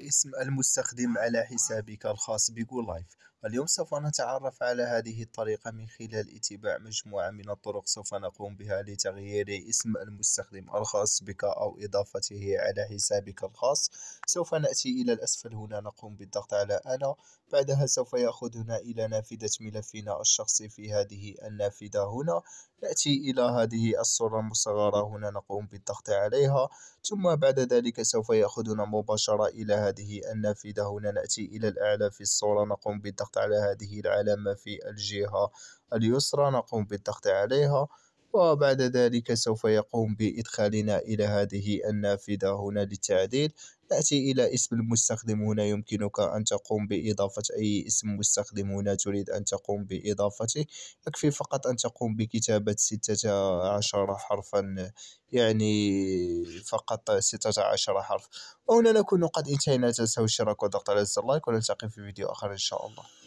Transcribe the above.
اسم المستخدم على حسابك الخاص بجولايف اليوم سوف نتعرف على هذه الطريقة من خلال اتباع مجموعة من الطرق سوف نقوم بها لتغيير اسم المستخدم الخاص بك أو إضافته على حسابك الخاص سوف نأتي إلى الأسفل هنا نقوم بالضغط على أنا بعدها سوف يأخذنا إلى نافذة ملفنا الشخصي في هذه النافذة هنا نأتي إلى هذه الصورة المصغرة هنا نقوم بالضغط عليها ثم بعد ذلك سوف يأخذنا مباشرة إلى هذه النافذة هنا نأتي إلى الأعلى في الصورة نقوم بالضغط الضغط على هذه العلامة في الجهة اليسرى نقوم بالضغط عليها وبعد ذلك سوف يقوم بإدخالنا إلى هذه النافذة هنا للتعديل نأتي إلى اسم المستخدم هنا يمكنك أن تقوم بإضافة أي اسم مستخدم هنا تريد أن تقوم بإضافته يكفي فقط أن تقوم بكتابة 16 حرفا يعني فقط 16 حرف وهنا نكون قد انتهينا لا تنسوا الاشتراك والضغط على زر اللايك ونلتقي في فيديو آخر إن شاء الله